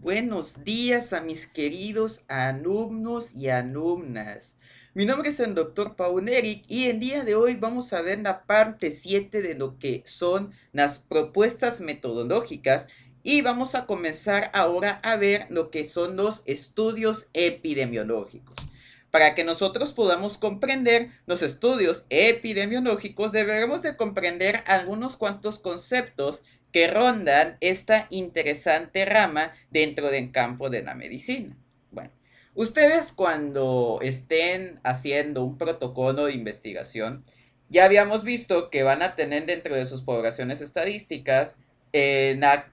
Buenos días a mis queridos alumnos y alumnas. Mi nombre es el doctor Paul Eric y el día de hoy vamos a ver la parte 7 de lo que son las propuestas metodológicas y vamos a comenzar ahora a ver lo que son los estudios epidemiológicos. Para que nosotros podamos comprender los estudios epidemiológicos, deberemos de comprender algunos cuantos conceptos que rondan esta interesante rama dentro del campo de la medicina. Bueno, ustedes cuando estén haciendo un protocolo de investigación, ya habíamos visto que van a tener dentro de sus poblaciones estadísticas eh, la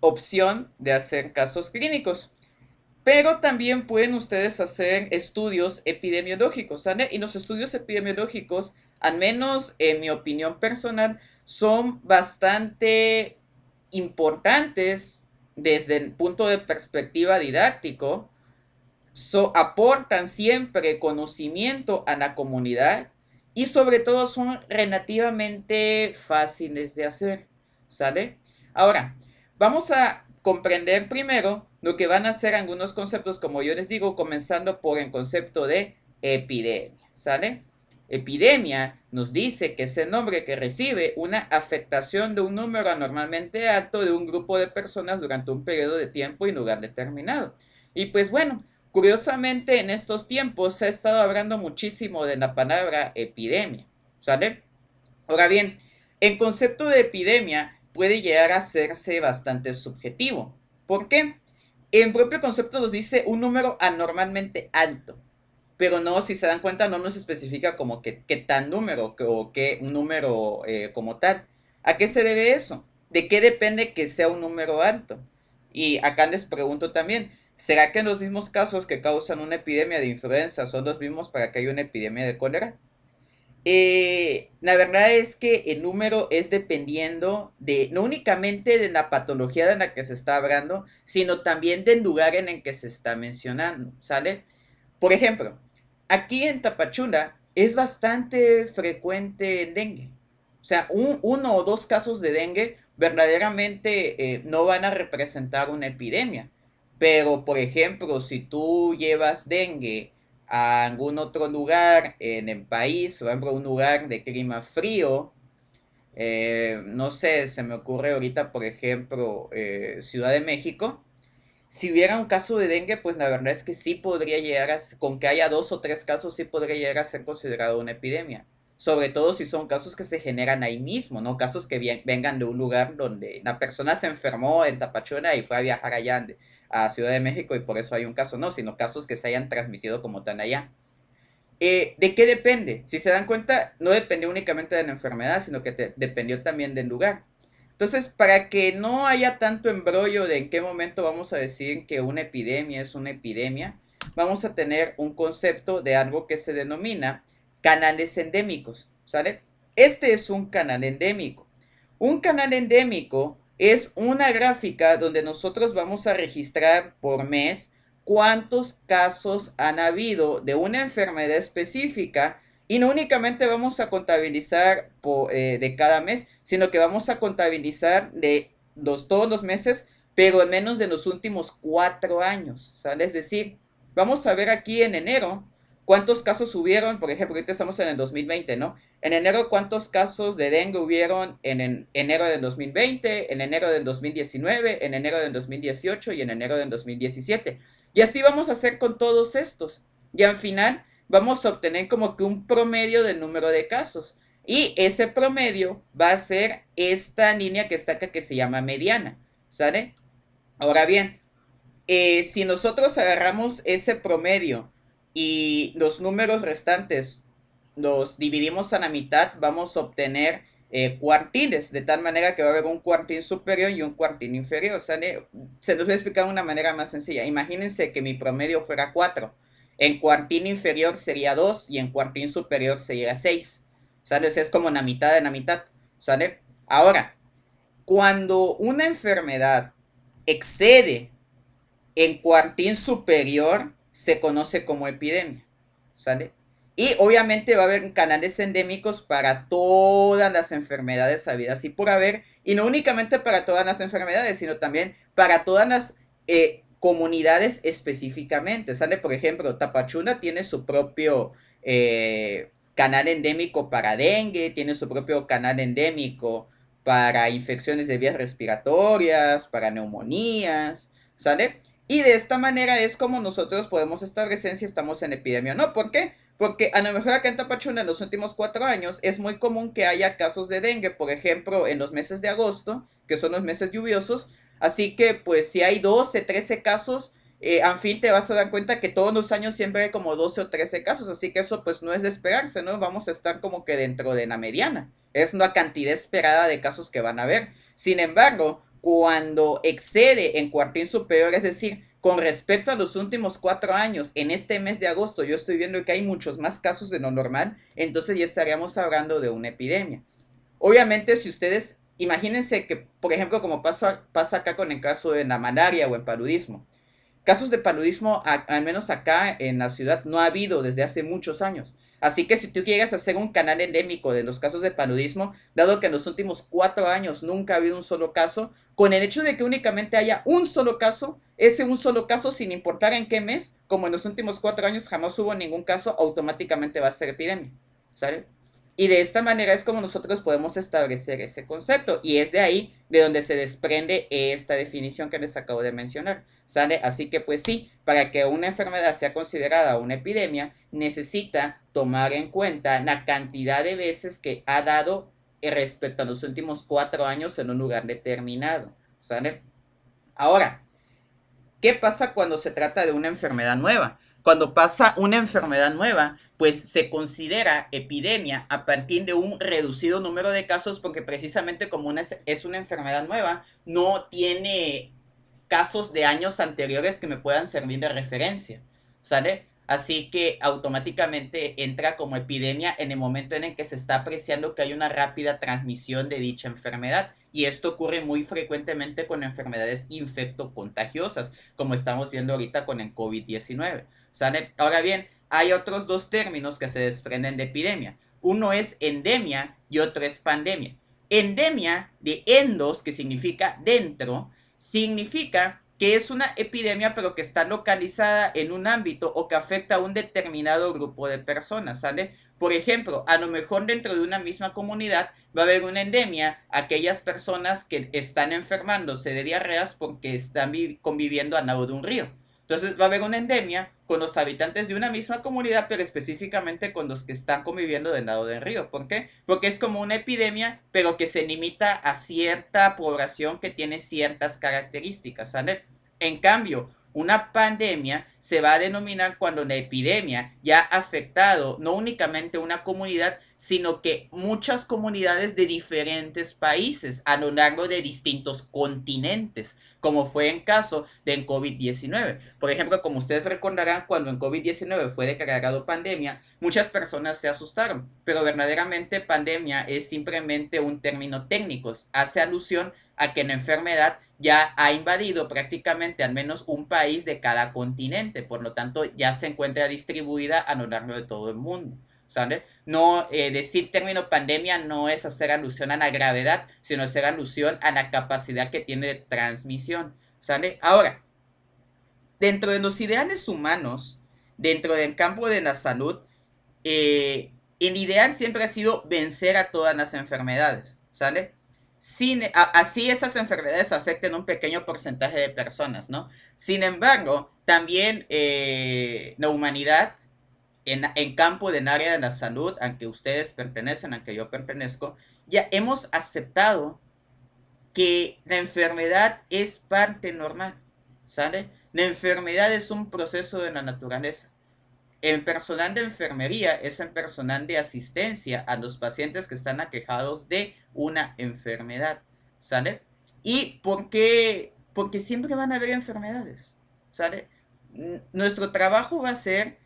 opción de hacer casos clínicos. Pero también pueden ustedes hacer estudios epidemiológicos, ¿sale? Y los estudios epidemiológicos al menos en mi opinión personal, son bastante importantes desde el punto de perspectiva didáctico, aportan siempre conocimiento a la comunidad y sobre todo son relativamente fáciles de hacer, ¿sale? Ahora, vamos a comprender primero lo que van a ser algunos conceptos, como yo les digo, comenzando por el concepto de epidemia, ¿sale? Epidemia nos dice que es el nombre que recibe una afectación de un número anormalmente alto de un grupo de personas durante un periodo de tiempo y lugar determinado. Y pues bueno, curiosamente en estos tiempos se ha estado hablando muchísimo de la palabra epidemia, ¿sale? Ahora bien, el concepto de epidemia puede llegar a hacerse bastante subjetivo. ¿Por qué? El propio concepto nos dice un número anormalmente alto pero no, si se dan cuenta, no nos especifica como que, qué tan número o qué un número eh, como tal. ¿A qué se debe eso? ¿De qué depende que sea un número alto? Y acá les pregunto también, ¿será que en los mismos casos que causan una epidemia de influenza son los mismos para que haya una epidemia de cólera? Eh, la verdad es que el número es dependiendo de, no únicamente de la patología de la que se está hablando, sino también del lugar en el que se está mencionando, ¿sale? Por ejemplo, aquí en Tapachula es bastante frecuente el dengue. O sea, un, uno o dos casos de dengue verdaderamente eh, no van a representar una epidemia. Pero, por ejemplo, si tú llevas dengue a algún otro lugar en el país, por ejemplo, un lugar de clima frío, eh, no sé, se me ocurre ahorita, por ejemplo, eh, Ciudad de México, si hubiera un caso de dengue, pues la verdad es que sí podría llegar a, con que haya dos o tres casos, sí podría llegar a ser considerado una epidemia. Sobre todo si son casos que se generan ahí mismo, ¿no? Casos que vengan de un lugar donde la persona se enfermó en Tapachona y fue a viajar allá a Ciudad de México y por eso hay un caso, no, sino casos que se hayan transmitido como tan allá. Eh, ¿De qué depende? Si se dan cuenta, no depende únicamente de la enfermedad, sino que dependió también del lugar. Entonces, para que no haya tanto embrollo de en qué momento vamos a decir que una epidemia es una epidemia, vamos a tener un concepto de algo que se denomina canales endémicos, ¿sale? Este es un canal endémico. Un canal endémico es una gráfica donde nosotros vamos a registrar por mes cuántos casos han habido de una enfermedad específica y no únicamente vamos a contabilizar eh, de cada mes, sino que vamos a contabilizar de todos los meses, pero en menos de los últimos cuatro años. Es decir, vamos a ver aquí en enero cuántos casos hubieron, por ejemplo, ahorita estamos en el 2020, ¿no? En enero, ¿cuántos casos de dengue hubieron en, en enero del 2020, en enero del 2019, en enero del 2018 y en enero del 2017? Y así vamos a hacer con todos estos. Y al final vamos a obtener como que un promedio del número de casos. Y ese promedio va a ser esta línea que está acá que se llama mediana. ¿Sale? Ahora bien, eh, si nosotros agarramos ese promedio y los números restantes los dividimos a la mitad, vamos a obtener cuartines, eh, cuartiles, de tal manera que va a haber un cuartil superior y un cuartil inferior. ¿sale? Se nos voy a explicar de una manera más sencilla. Imagínense que mi promedio fuera 4 en cuartín inferior sería 2 y en cuartín superior sería 6. ¿Sale? Es como la mitad de la mitad. ¿Sale? Ahora, cuando una enfermedad excede en cuartín superior, se conoce como epidemia. ¿Sale? Y obviamente va a haber canales endémicos para todas las enfermedades habidas y por haber, y no únicamente para todas las enfermedades, sino también para todas las eh, comunidades específicamente. ¿Sale? Por ejemplo, Tapachuna tiene su propio eh, canal endémico para dengue, tiene su propio canal endémico para infecciones de vías respiratorias, para neumonías, ¿sale? Y de esta manera es como nosotros podemos establecer si estamos en epidemia o no. ¿Por qué? Porque a lo mejor acá en Tapachuna en los últimos cuatro años es muy común que haya casos de dengue, por ejemplo, en los meses de agosto, que son los meses lluviosos, Así que pues si hay 12, 13 casos, eh, en fin, te vas a dar cuenta que todos los años siempre hay como 12 o 13 casos, así que eso pues no es de esperarse, ¿no? Vamos a estar como que dentro de la mediana. Es una cantidad esperada de casos que van a haber. Sin embargo, cuando excede en cuartín superior, es decir, con respecto a los últimos cuatro años, en este mes de agosto yo estoy viendo que hay muchos más casos de lo normal, entonces ya estaríamos hablando de una epidemia. Obviamente, si ustedes imagínense que, por ejemplo, como pasa, acá con el caso de la malaria o el paludismo. Casos de paludismo, al menos acá en la ciudad, no ha habido desde hace muchos años. Así que si tú quieres hacer un canal endémico de los casos de paludismo, dado que en los últimos cuatro años nunca ha habido un solo caso, con el hecho de que únicamente haya un solo caso, ese un solo caso, sin importar en qué mes, como en los últimos cuatro años jamás hubo ningún caso, automáticamente va a ser epidemia. ¿Sale? Y de esta manera es como nosotros podemos establecer ese concepto. Y es de ahí de donde se desprende esta definición que les acabo de mencionar. ¿Sale? Así que pues sí, para que una enfermedad sea considerada una epidemia, necesita tomar en cuenta la cantidad de veces que ha dado eh, respecto a los últimos cuatro años en un lugar determinado. Ahora, ¿qué pasa cuando se trata de una enfermedad nueva? cuando pasa una enfermedad nueva, pues se considera epidemia a partir de un reducido número de casos porque precisamente como es, una enfermedad nueva, no tiene casos de años anteriores que me puedan servir de referencia, ¿sale? Así que automáticamente entra como epidemia en el momento en el que se está apreciando que hay una rápida transmisión de dicha enfermedad. Y esto ocurre muy frecuentemente con enfermedades infectocontagiosas, como estamos viendo ahorita con el COVID-19. Ahora bien, hay otros dos términos que se desprenden de epidemia. Uno es endemia y otro es pandemia. Endemia de endos, que significa dentro, significa que es una epidemia pero que está localizada en un ámbito o que afecta a un determinado grupo de personas, ¿sale? Por ejemplo, a lo mejor dentro de una misma comunidad va a haber una endemia aquellas personas que están enfermándose de diarreas porque están conviviendo a lado de un río. Entonces va a haber una endemia con los habitantes de una misma comunidad, pero específicamente con los que están conviviendo del lado del río. ¿Por qué? Porque es como una epidemia, pero que se limita a cierta población que tiene ciertas características, ¿sale? En cambio, una pandemia se va a denominar cuando una epidemia ya ha afectado no únicamente una comunidad, sino que muchas comunidades de diferentes países a lo largo de distintos continentes, como fue en caso de COVID-19. Por ejemplo, como ustedes recordarán, cuando en COVID-19 fue declarado pandemia, muchas personas se asustaron, pero verdaderamente pandemia es simplemente un término técnico, hace alusión a que la enfermedad ya ha invadido prácticamente al menos un país de cada continente, por lo tanto ya se encuentra distribuida a lo largo de todo el mundo. ¿Sale? No, eh, decir término pandemia no es hacer alusión a la gravedad, sino hacer alusión a la capacidad que tiene de transmisión, ¿sale? Ahora, dentro de los ideales humanos, dentro del campo de la salud, eh, el ideal siempre ha sido vencer a todas las enfermedades, ¿sale? así esas enfermedades afecten un pequeño porcentaje de personas, ¿no? Sin embargo, también eh, la humanidad en, en, campo, en área de la salud, aunque ustedes pertenecen, aunque yo pertenezco, ya hemos aceptado que la enfermedad es parte normal, ¿sale? La enfermedad es un proceso de la naturaleza. El personal de enfermería es el personal de asistencia a los pacientes que están aquejados de una enfermedad, ¿sale? Y ¿por qué? porque siempre van a haber enfermedades, ¿sale? nuestro trabajo va a ser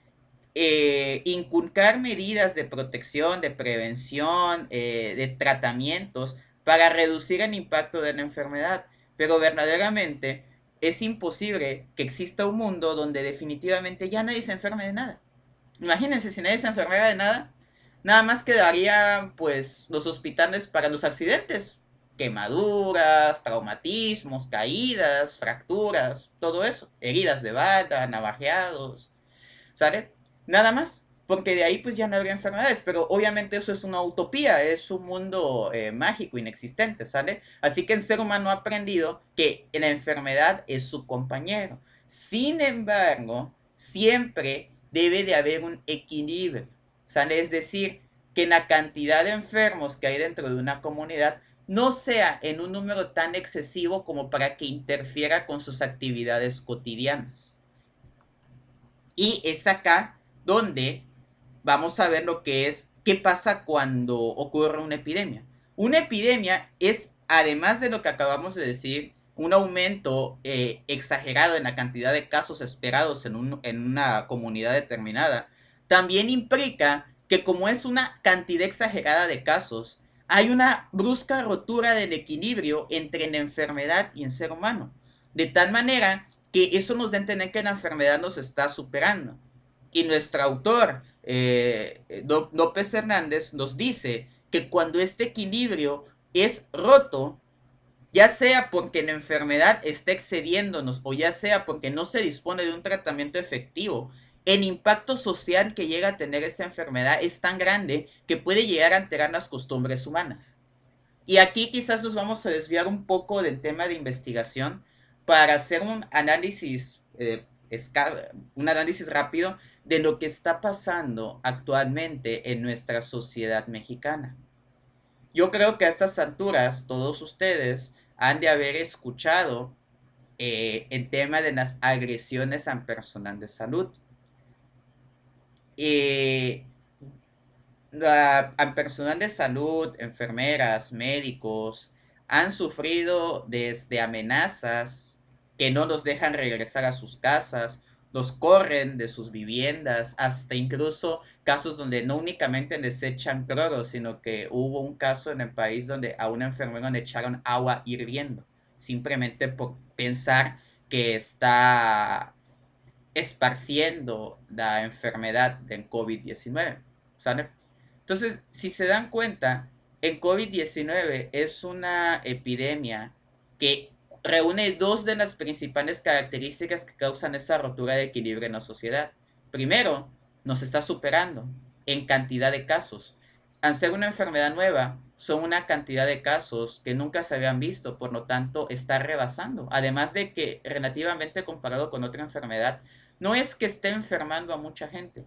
eh, inculcar medidas de protección, de prevención, eh, de tratamientos para reducir el impacto de la enfermedad. Pero verdaderamente es imposible que exista un mundo donde definitivamente ya nadie se enferme de nada. Imagínense, si nadie se enfermara de nada, Nada más quedarían pues los hospitales para los accidentes, quemaduras, traumatismos, caídas, fracturas, todo eso, heridas de bala, navajeados, ¿sale? Nada más, porque de ahí pues ya no habría enfermedades, pero obviamente eso es una utopía, es un mundo eh, mágico, inexistente, ¿sale? Así que el ser humano ha aprendido que la enfermedad es su compañero. Sin embargo, siempre debe de haber un equilibrio. O es decir, que la cantidad de enfermos que hay dentro de una comunidad no sea en un número tan excesivo como para que interfiera con sus actividades cotidianas. Y es acá donde vamos a ver lo que es, qué pasa cuando ocurre una epidemia. Una epidemia es, además de lo que acabamos de decir, un aumento eh, exagerado en la cantidad de casos esperados en una comunidad determinada, también implica que como es una cantidad exagerada de casos, hay una brusca rotura del equilibrio entre la enfermedad y en ser humano. De tal manera que eso nos da a entender que la enfermedad nos está superando. Y nuestro autor, eh, eh, López Hernández, nos dice que cuando este equilibrio es roto, ya sea porque la enfermedad está excediéndonos o ya sea porque no se dispone de un tratamiento efectivo, el impacto social que llega a tener esta enfermedad es tan grande que puede llegar a alterar las costumbres humanas. Y aquí quizás nos vamos a desviar un poco del tema de investigación para hacer un análisis, eh, un análisis rápido de lo que está pasando actualmente en nuestra sociedad mexicana. Yo creo que a estas alturas todos ustedes han de haber escuchado eh, el tema de las agresiones a personal de salud. Y eh, la, personal de salud, enfermeras, médicos, han sufrido desde amenazas que no los dejan regresar a sus casas, los corren de sus viviendas, hasta incluso casos donde no únicamente les echan cloro, sino que hubo un caso en el país donde a una enfermera le echaron agua hirviendo, simplemente por pensar que está esparciendo la enfermedad del COVID-19, Entonces, si se dan cuenta, el COVID-19 es una epidemia que reúne dos de las principales características que causan esa rotura de equilibrio en la sociedad. Primero, nos está superando en cantidad de casos. Al ser una enfermedad nueva, son una cantidad de casos que nunca se habían visto, por lo tanto está rebasando. Además de que relativamente comparado con otra enfermedad, no es que esté enfermando a mucha gente.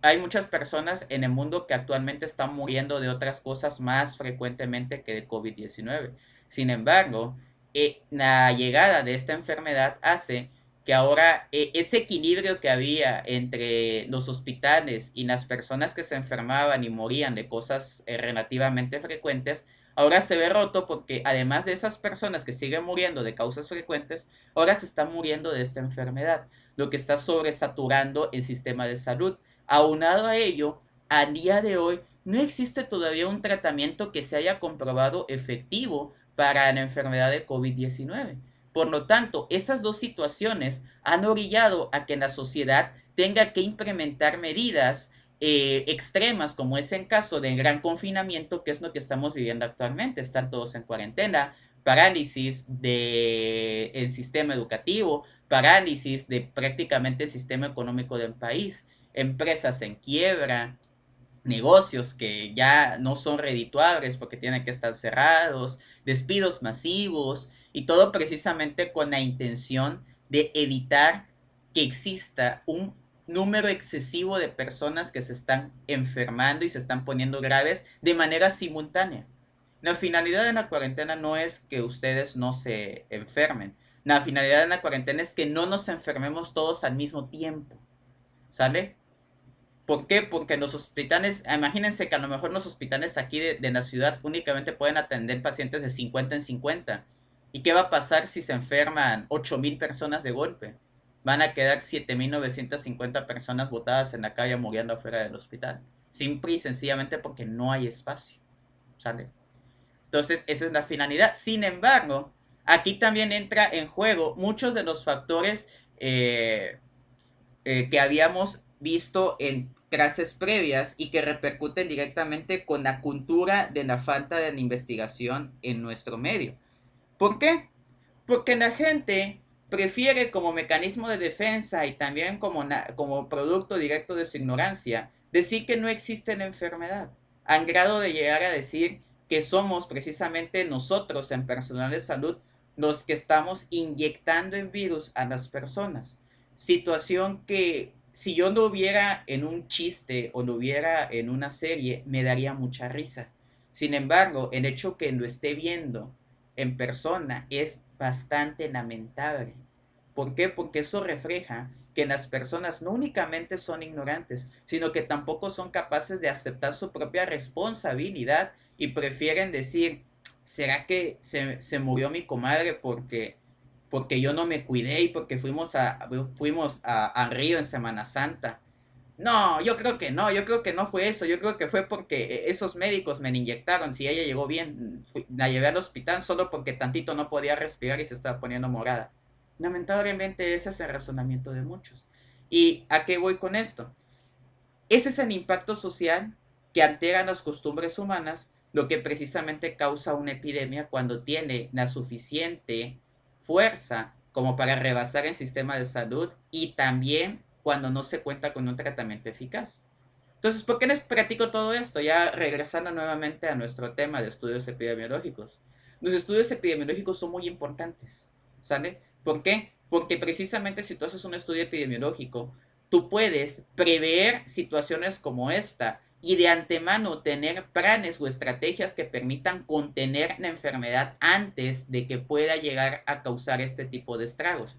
Hay muchas personas en el mundo que actualmente están muriendo de otras cosas más frecuentemente que de COVID-19. Sin embargo, eh, la llegada de esta enfermedad hace que ahora eh, ese equilibrio que había entre los hospitales y las personas que se enfermaban y morían de cosas eh, relativamente frecuentes, ahora se ve roto porque además de esas personas que siguen muriendo de causas frecuentes, ahora se están muriendo de esta enfermedad, lo que está sobresaturando el sistema de salud. Aunado a ello, a día de hoy no existe todavía un tratamiento que se haya comprobado efectivo para la enfermedad de COVID-19. Por lo tanto, esas dos situaciones han orillado a que la sociedad tenga que implementar medidas eh, extremas, como es en caso del gran confinamiento, que es lo que estamos viviendo actualmente, están todos en cuarentena, parálisis del sistema educativo, parálisis de prácticamente el sistema económico del país, empresas en quiebra, negocios que ya no son redituables porque tienen que estar cerrados, despidos masivos y todo precisamente con la intención de evitar que exista un número excesivo de personas que se están enfermando y se están poniendo graves de manera simultánea. La finalidad de la cuarentena no es que ustedes no se enfermen. La finalidad de la cuarentena es que no nos enfermemos todos al mismo tiempo. ¿Sale? ¿Por qué? Porque los hospitales, imagínense que a lo mejor los hospitales aquí de, la ciudad únicamente pueden atender pacientes de 50 en 50. ¿Y qué va a pasar si se enferman mil personas de golpe? van a quedar 7.950 personas botadas en la calle muriendo afuera del hospital. Simple y sencillamente porque no hay espacio. ¿Sale? Entonces, esa es la finalidad. Sin embargo, aquí también entra en juego muchos de los factores eh, eh, que habíamos visto en clases previas y que repercuten directamente con la cultura de la falta de la investigación en nuestro medio. ¿Por qué? Porque la gente prefiere como mecanismo de defensa y también como, como producto directo de su ignorancia decir que no existe la enfermedad, Han grado de llegar a decir que somos precisamente nosotros en personal de salud los que estamos inyectando en virus a las personas. Situación que si yo no hubiera en un chiste o no hubiera en una serie, me daría mucha risa. Sin embargo, el hecho que lo esté viendo en persona es bastante lamentable. ¿Por qué? Porque eso refleja que las personas no únicamente son ignorantes, sino que tampoco son capaces de aceptar su propia responsabilidad y prefieren decir, ¿será que se, murió mi comadre porque, porque yo no me cuidé y porque fuimos, a, fuimos a Río en Semana Santa? No, yo creo que no, yo creo que no fue eso, yo creo que fue porque eh, esos médicos me inyectaron, si ella llegó bien, la llevé al hospital solo porque tantito no podía respirar y se estaba poniendo morada. Lamentablemente ese es el razonamiento de muchos. ¿Y a qué voy con esto? Ese es el impacto social que altera las costumbres humanas, lo que precisamente causa una epidemia cuando tiene la suficiente fuerza como para rebasar el sistema de salud y también cuando no se cuenta con un tratamiento eficaz. Entonces, ¿por qué les platico todo esto? Ya regresando nuevamente a nuestro tema de estudios epidemiológicos. Los estudios epidemiológicos son muy importantes, ¿sale? ¿Por qué? Porque precisamente si tú haces un estudio epidemiológico, tú puedes prever situaciones como esta y de antemano tener planes o estrategias que permitan contener la enfermedad antes de que pueda llegar a causar este tipo de estragos.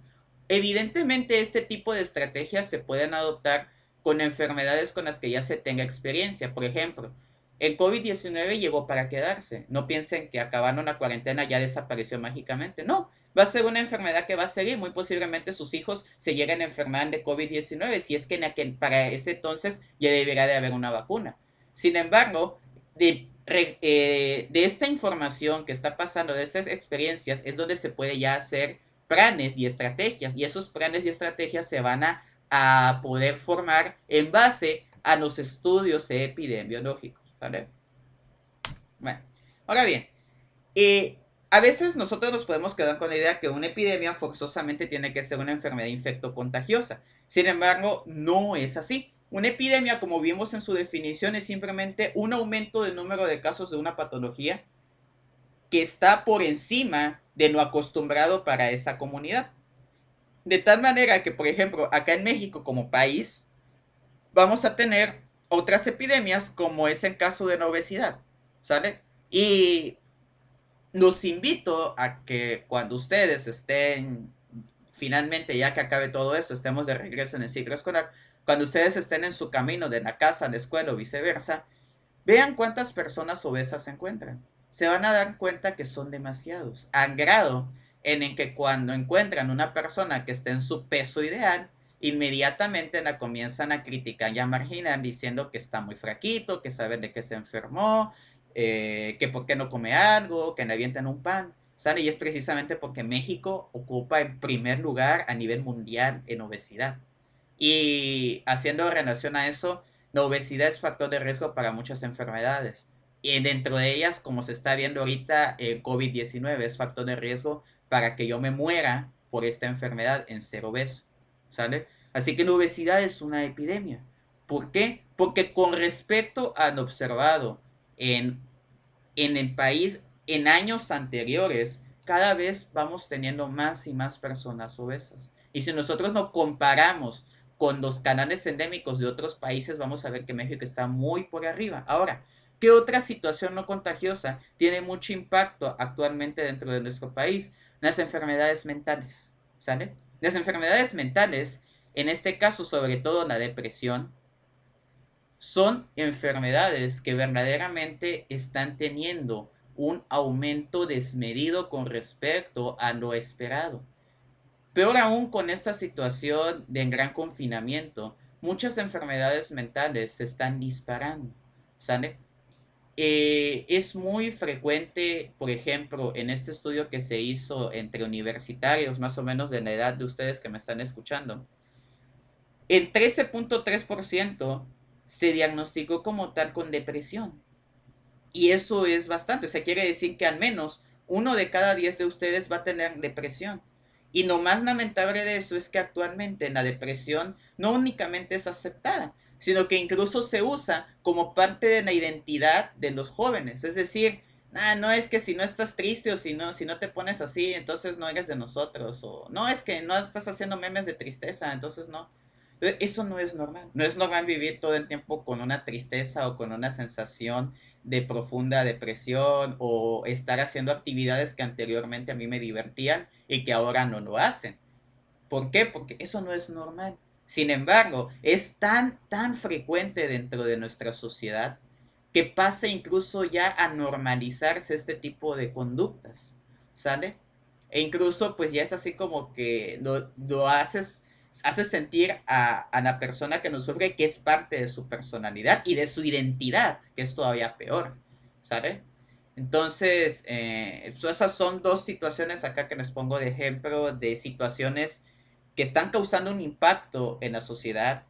Evidentemente este tipo de estrategias se pueden adoptar con enfermedades con las que ya se tenga experiencia. Por ejemplo, el COVID-19 llegó para quedarse. No piensen que acabando una cuarentena ya desapareció mágicamente. No, va a ser una enfermedad que va a seguir. Muy posiblemente sus hijos se lleguen a enfermar de COVID-19 si es que para ese entonces ya deberá de haber una vacuna. Sin embargo, eh, de esta información que está pasando, de estas experiencias, es donde se puede ya hacer planes y estrategias y esos planes y estrategias se van a, poder formar en base a los estudios epidemiológicos. ¿vale? Bueno, ahora bien, eh, a veces nosotros nos podemos quedar con la idea que una epidemia forzosamente tiene que ser una enfermedad infecto-contagiosa. Sin embargo, no es así. Una epidemia, como vimos en su definición, es simplemente un aumento del número de casos de una patología que está por encima de no acostumbrado para esa comunidad. De tal manera que, por ejemplo, acá en México como país, vamos a tener otras epidemias como es en caso de la obesidad, ¿sale? Y los invito a que cuando ustedes estén, finalmente ya que acabe todo eso, estemos de regreso en el ciclo escolar, cuando ustedes estén en su camino de la casa a la escuela o viceversa, vean cuántas personas obesas se encuentran se van a dar cuenta que son demasiados, han grado en el que cuando encuentran una persona que esté en su peso ideal, inmediatamente la comienzan a criticar y a marginar diciendo que está muy fraquito, que saben de qué se enfermó, eh, que por qué no come algo, que le avientan un pan. Y es precisamente porque México ocupa el primer lugar a nivel mundial en obesidad. Y haciendo relación a eso, la obesidad es factor de riesgo para muchas enfermedades. Y dentro de ellas, como se está viendo ahorita, el eh, COVID-19 es factor de riesgo para que yo me muera por esta enfermedad en ser obeso. ¿Sale? Así que la obesidad es una epidemia. ¿Por qué? Porque con respecto han observado en, en el país en años anteriores, cada vez vamos teniendo más y más personas obesas. Y si nosotros no comparamos con los canales endémicos de otros países, vamos a ver que México está muy por arriba. Ahora, ¿Qué otra situación no contagiosa tiene mucho impacto actualmente dentro de nuestro país? Las enfermedades mentales, ¿sale? Las enfermedades mentales, en este caso sobre todo la depresión, son enfermedades que verdaderamente están teniendo un aumento desmedido con respecto a lo esperado. Peor aún con esta situación de gran confinamiento, muchas enfermedades mentales se están disparando, ¿sale? Eh, es muy frecuente, por ejemplo, en este estudio que se hizo entre universitarios, más o menos de la edad de ustedes que me están escuchando, el 13.3% se diagnosticó como tal con depresión. Y eso es bastante, o quiere decir que al menos uno de cada diez de ustedes va a tener depresión. Y lo más lamentable de eso es que actualmente la depresión no únicamente es aceptada, sino que incluso se usa como parte de la identidad de los jóvenes. Es decir, ah, no es que si no estás triste o si no, si no te pones así, entonces no eres de nosotros. O no es que no estás haciendo memes de tristeza, entonces no. Eso no es normal. No es normal vivir todo el tiempo con una tristeza o con una sensación de profunda depresión o estar haciendo actividades que anteriormente a mí me divertían y que ahora no lo hacen. ¿Por qué? Porque eso no es normal. Sin embargo, es tan, tan frecuente dentro de nuestra sociedad que pasa incluso ya a normalizarse este tipo de conductas, ¿sale? E incluso pues ya es así como que lo, haces, sentir a, la persona que nos sufre que es parte de su personalidad y de su identidad, que es todavía peor, ¿sale? Entonces, eh, pues, esas son dos situaciones acá que les pongo de ejemplo de situaciones que están causando un impacto en la sociedad,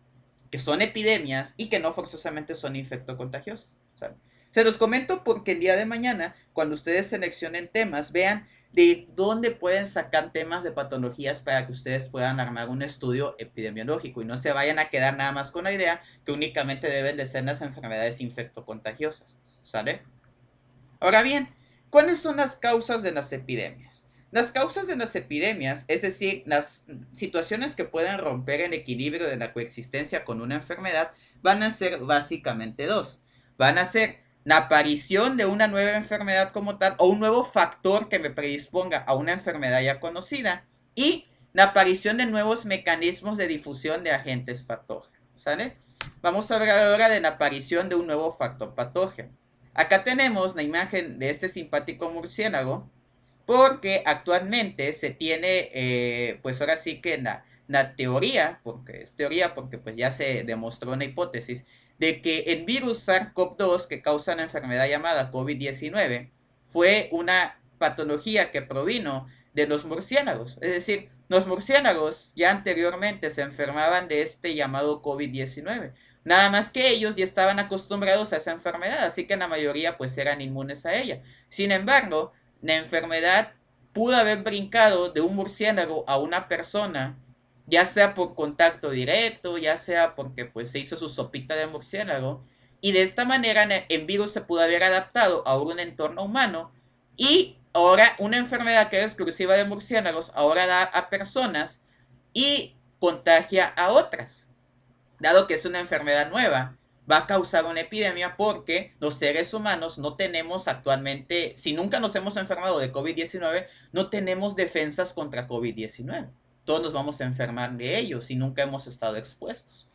que son epidemias y que no forzosamente son infectocontagiosas. ¿saben? Se los comento porque el día de mañana, cuando ustedes seleccionen temas, vean de dónde pueden sacar temas de patologías para que ustedes puedan armar un estudio epidemiológico y no se vayan a quedar nada más con la idea que únicamente deben de ser las enfermedades infectocontagiosas. ¿Sale? Ahora bien, ¿cuáles son las causas de las epidemias? Las causas de las epidemias, es decir, las situaciones que pueden romper el equilibrio de la coexistencia con una enfermedad, van a ser básicamente dos. Van a ser la aparición de una nueva enfermedad como tal o un nuevo factor que me predisponga a una enfermedad ya conocida y la aparición de nuevos mecanismos de difusión de agentes patógenos. ¿Sale? Vamos a hablar ahora de la aparición de un nuevo factor patógeno. Acá tenemos la imagen de este simpático murciélago porque actualmente se tiene, eh, pues ahora sí que la, la teoría, porque es teoría porque pues ya se demostró una hipótesis, de que el virus SARS-CoV-2 que causa la enfermedad llamada COVID-19 fue una patología que provino de los murciélagos. Es decir, los murciélagos ya anteriormente se enfermaban de este llamado COVID-19. Nada más que ellos ya estaban acostumbrados a esa enfermedad, así que la mayoría pues eran inmunes a ella. Sin embargo, la enfermedad pudo haber brincado de un murciélago a una persona, ya sea por contacto directo, ya sea porque pues, se hizo su sopita de murciélago, y de esta manera el virus se pudo haber adaptado a un entorno humano y ahora una enfermedad que es exclusiva de murciélagos ahora da a personas y contagia a otras, dado que es una enfermedad nueva va a causar una epidemia porque los seres humanos no tenemos actualmente, si nunca nos hemos enfermado de COVID-19, no tenemos defensas contra COVID-19. Todos nos vamos a enfermar de ello si nunca hemos estado expuestos.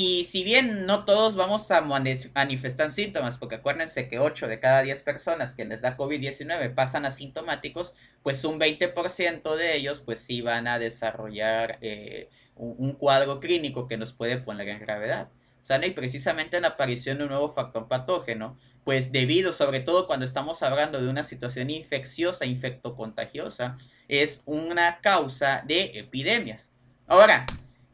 Y si bien no todos vamos a manifestar síntomas, porque acuérdense que 8 de cada 10 personas que les da COVID-19 pasan asintomáticos, pues un 20% de ellos pues sí van a desarrollar eh, un, cuadro clínico que nos puede poner en gravedad. sea, y precisamente en la aparición de un nuevo factor patógeno, pues debido sobre todo cuando estamos hablando de una situación infecciosa, infectocontagiosa, es una causa de epidemias. Ahora,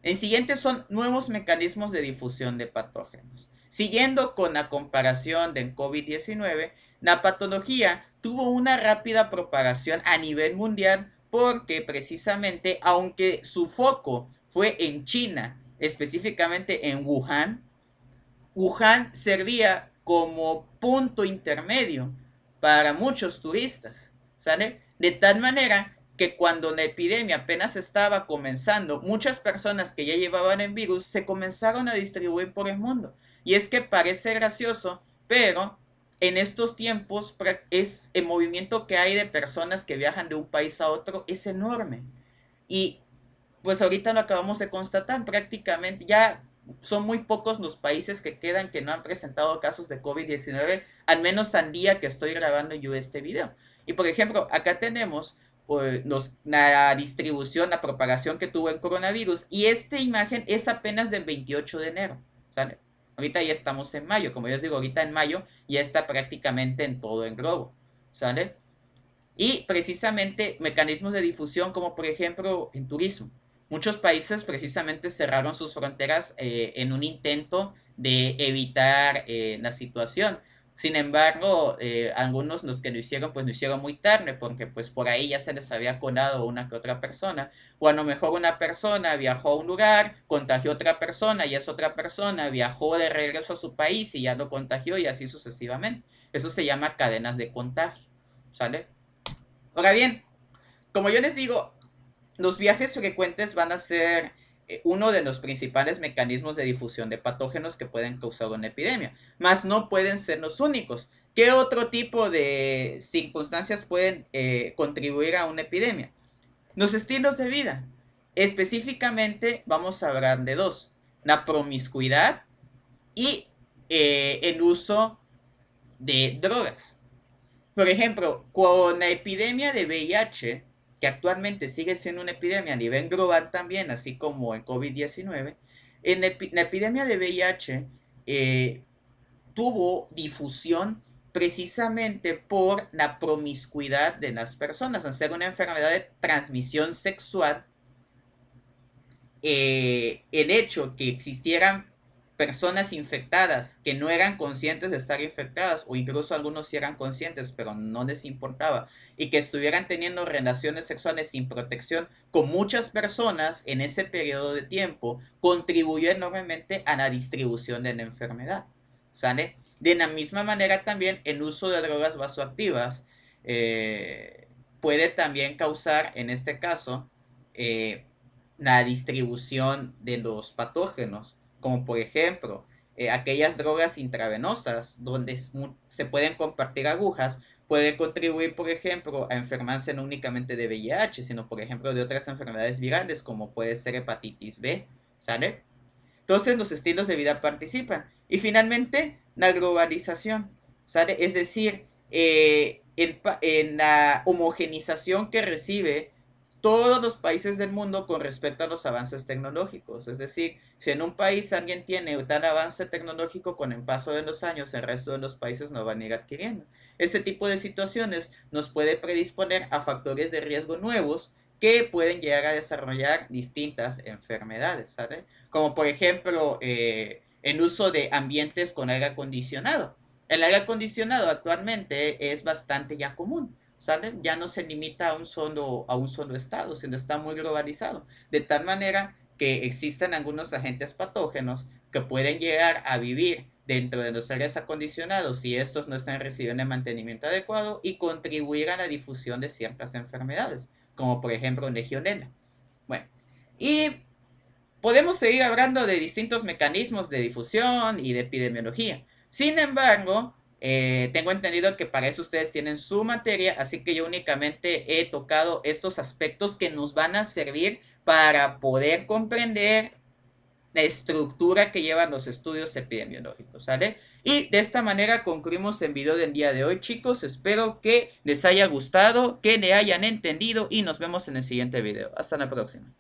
en siguiente son nuevos mecanismos de difusión de patógenos. Siguiendo con la comparación del COVID-19, la patología tuvo una rápida propagación a nivel mundial porque precisamente aunque su foco fue en China, específicamente en Wuhan, Wuhan servía como punto intermedio para muchos turistas, ¿sale? De tal manera que cuando la epidemia apenas estaba comenzando, muchas personas que ya llevaban el virus se comenzaron a distribuir por el mundo. Y es que parece gracioso, pero en estos tiempos es el movimiento que hay de personas que viajan de un país a otro es enorme. Y pues ahorita lo acabamos de constatar, prácticamente ya son muy pocos los países que quedan que no han presentado casos de COVID-19, al menos al día que estoy grabando yo este video. Y por ejemplo, acá tenemos pues, la distribución, la propagación que tuvo el coronavirus. Y esta imagen es apenas del 28 de enero. ¿sale? Ahorita ya estamos en mayo, como yo os digo, ahorita en mayo ya está prácticamente en todo el globo. ¿Sale? Y precisamente mecanismos de difusión como por ejemplo en turismo. Muchos países precisamente cerraron sus fronteras eh, en un intento de evitar eh, la situación. Sin embargo, eh, algunos los que lo hicieron, pues lo hicieron muy tarde, porque pues por ahí ya se les había conado una que otra persona. O a lo mejor una persona viajó a un lugar, contagió a otra persona, y esa otra persona viajó de regreso a su país y ya lo contagió y así sucesivamente. Eso se llama cadenas de contagio, ¿sale? Ahora bien, como yo les digo, los viajes frecuentes van a ser eh, uno de los principales mecanismos de difusión de patógenos que pueden causar una epidemia, mas no pueden ser los únicos. ¿Qué otro tipo de circunstancias pueden eh, contribuir a una epidemia? Los estilos de vida. Específicamente vamos a hablar de dos, la promiscuidad y eh, el uso de drogas. Por ejemplo, con la epidemia de VIH, actualmente sigue siendo una epidemia a nivel global también, así como el COVID-19, en la epidemia de VIH eh, tuvo difusión precisamente por la promiscuidad de las personas, al ser una enfermedad de transmisión sexual, eh, el hecho que existieran personas infectadas que no eran conscientes de estar infectadas o incluso algunos sí eran conscientes pero no les importaba y que estuvieran teniendo relaciones sexuales sin protección con muchas personas en ese periodo de tiempo contribuyó enormemente a la distribución de la enfermedad. ¿Sale? De la misma manera también el uso de drogas vasoactivas eh, puede también causar en este caso eh, la distribución de los patógenos como por ejemplo eh, aquellas drogas intravenosas donde se pueden compartir agujas, pueden contribuir, por ejemplo, a enfermarse no únicamente de VIH, sino, por ejemplo, de otras enfermedades virales como puede ser hepatitis B, ¿sale? Entonces los estilos de vida participan. Y finalmente, la globalización, ¿sale? Es decir, eh, en, en la homogenización que recibe todos los países del mundo con respecto a los avances tecnológicos. Es decir, si en un país alguien tiene tal avance tecnológico, con el paso de los años el resto de los países no van a ir adquiriendo. Ese tipo de situaciones nos puede predisponer a factores de riesgo nuevos que pueden llegar a desarrollar distintas enfermedades, ¿sale? Como por ejemplo eh, el uso de ambientes con aire acondicionado. El aire acondicionado actualmente es bastante ya común. Ya no se limita a un solo, a un solo estado, sino está muy globalizado. De tal manera que existen algunos agentes patógenos que pueden llegar a vivir dentro de los seres acondicionados si estos no están recibiendo el mantenimiento adecuado y contribuir a la difusión de ciertas enfermedades, como por ejemplo legionela. Bueno, y podemos seguir hablando de distintos mecanismos de difusión y de epidemiología. Sin embargo, eh, tengo entendido que para eso ustedes tienen su materia, así que yo únicamente he tocado estos aspectos que nos van a servir para poder comprender la estructura que llevan los estudios epidemiológicos, ¿sale? Y de esta manera concluimos el video del día de hoy, chicos. Espero que les haya gustado, que le hayan entendido y nos vemos en el siguiente video. Hasta la próxima.